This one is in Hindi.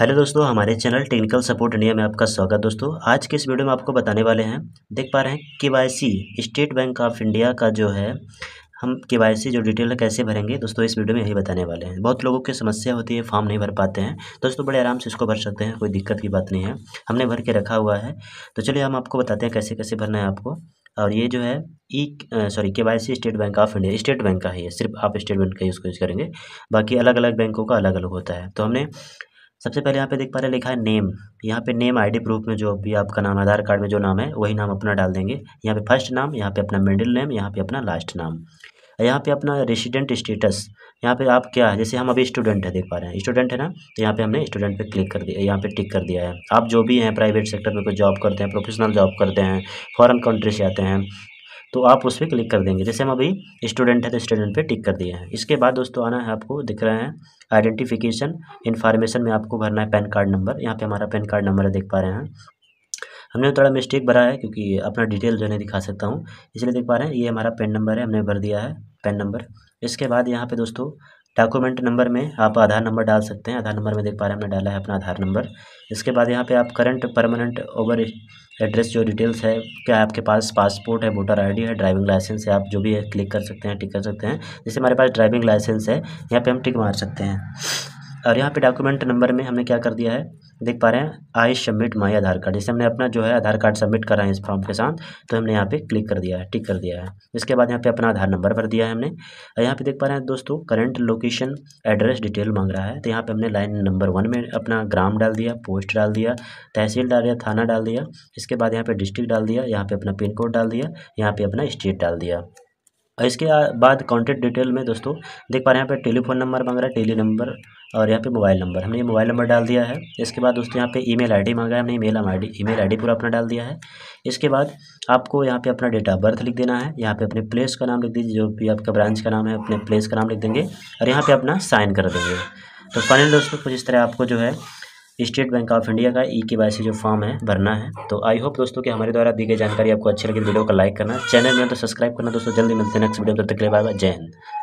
हेलो दोस्तों हमारे चैनल टेक्निकल सपोर्ट इंडिया में आपका स्वागत दोस्तों आज के इस वीडियो में आपको बताने वाले हैं देख पा रहे हैं के स्टेट बैंक ऑफ इंडिया का जो है हम के जो डिटेल है कैसे भरेंगे दोस्तों इस वीडियो में यही बताने वाले हैं बहुत लोगों की समस्या होती है फॉर्म नहीं भर पाते हैं दोस्तों बड़े आराम से इसको भर सकते हैं कोई दिक्कत की बात नहीं है हमने भर के रखा हुआ है तो चलिए हम आपको बताते हैं कैसे कैसे भरना है आपको और ये जो है ई sorry K Y C State Bank of India State Bank का ही है सिर्फ आप स्टेट बैंक का उसको यूज़ करेंगे बाकी अलग अलग बैंकों का अलग अलग होता है तो हमने सबसे पहले यहाँ पे देख पा रहे लिखा है नेम यहाँ पे नेम आईडी प्रूफ में जो भी आपका नाम आधार कार्ड में जो नाम है वही नाम अपना डाल देंगे यहाँ पे फर्स्ट नाम यहाँ पे अपना मिडिल नेम यहाँ पे अपना लास्ट नाम यहाँ पे अपना रेसिडेंट स्टेटस यहाँ पे आप क्या है जैसे हम अभी स्टूडेंट है देख पा रहे हैं स्टूडेंट है ना तो यहाँ पे हमने स्टूडेंट पे क्लिक कर दिया यहाँ पे टिक कर दिया है आप जो भी हैं प्राइवेट सेक्टर में कोई जॉब करते हैं प्रोफेशनल जॉब करते हैं फॉरेन कंट्री से आते हैं तो आप उस पर क्लिक कर देंगे जैसे हम अभी स्टूडेंट है तो स्टूडेंट पे टिक कर दिए हैं इसके बाद दोस्तों आना है आपको दिख रहे हैं आइडेंटिफिकेशन इन्फॉर्मेशन में आपको भरना है पैन कार्ड नंबर यहाँ पे हमारा पैन कार्ड नंबर है देख पा रहे हैं हमने थोड़ा मिस्टेक भरा है क्योंकि अपना डिटेल जो है नहीं दिखा सकता हूँ इसलिए देख पा रहे हैं ये हमारा पेन नंबर है हमने भर दिया है पेन नंबर इसके बाद यहाँ पे दोस्तों डॉक्यूमेंट नंबर में आप आधार नंबर डाल सकते हैं आधार नंबर में देख पा रहे हैं हमने डाला है अपना आधार नंबर इसके बाद यहाँ पे आप करंट परमानेंट ओवर एड्रेस जो डिटेल्स है क्या आपके पास पासपोर्ट है वोटर आईडी है ड्राइविंग लाइसेंस है आप जो भी है क्लिक कर सकते हैं टिक कर सकते हैं जैसे हमारे पास ड्राइविंग लाइसेंस है यहाँ पर हम टिक मार सकते हैं और यहाँ पे डॉक्यूमेंट नंबर में हमने क्या कर दिया है देख पा रहे हैं I submit my Aadhaar card जैसे हमने अपना जो है आधार कार्ड सबमिट करा है इस फॉर्म के साथ तो हमने यहाँ पे क्लिक कर दिया है टिक कर दिया है इसके बाद यहाँ पे अपना आधार नंबर भर दिया है हमने और यहाँ पे देख पा रहे हैं दोस्तों करंट लोकेशन एड्रेस डिटेल मांग रहा है तो यहाँ पर हमने लाइन नंबर वन में अपना ग्राम डाल दिया पोस्ट डाल दिया तहसील डाल दिया थाना डाल दिया इसके बाद यहाँ पर डिस्ट्रिक्ट डाल दिया यहाँ पर अपना पिन कोड डाल दिया यहाँ पर अपना स्टेट डाल दिया और इसके बाद कॉन्टेक्ट डिटेल में दोस्तों देख पा रहे हैं यहाँ पे टेलीफोन नंबर मांग रहा है टेली नंबर और यहाँ पे मोबाइल नंबर हमने ये मोबाइल नंबर डाल दिया है इसके बाद दोस्तों यहाँ पे ईमेल आईडी मांगा है हमने ईमेल आईडी ईमेल आईडी पूरा अपना डाल दिया है इसके बाद आपको यहाँ पे अपना डेट ऑफ बर्थ लिख देना है यहाँ पे अपने प्लेस का नाम लिख दीजिए जो भी आपका ब्रांच का नाम है अपने प्लेस का नाम लिख देंगे और यहाँ पर अपना साइन कर देंगे तो फाइनल दोस्तों कुछ इस तरह आपको जो है स्टेट बैंक ऑफ इंडिया का ई के वाई जो फॉर्म है भरना है तो आई होप दोस्तों कि हमारे द्वारा दी गई जानकारी आपको अच्छी लगी वीडियो को लाइक करना चैनल में तो सब्सक्राइब करना दोस्तों जल्दी मिलते हैं नेक्स्ट वीडियो तब तक के लिए बाय बाय जय हिंद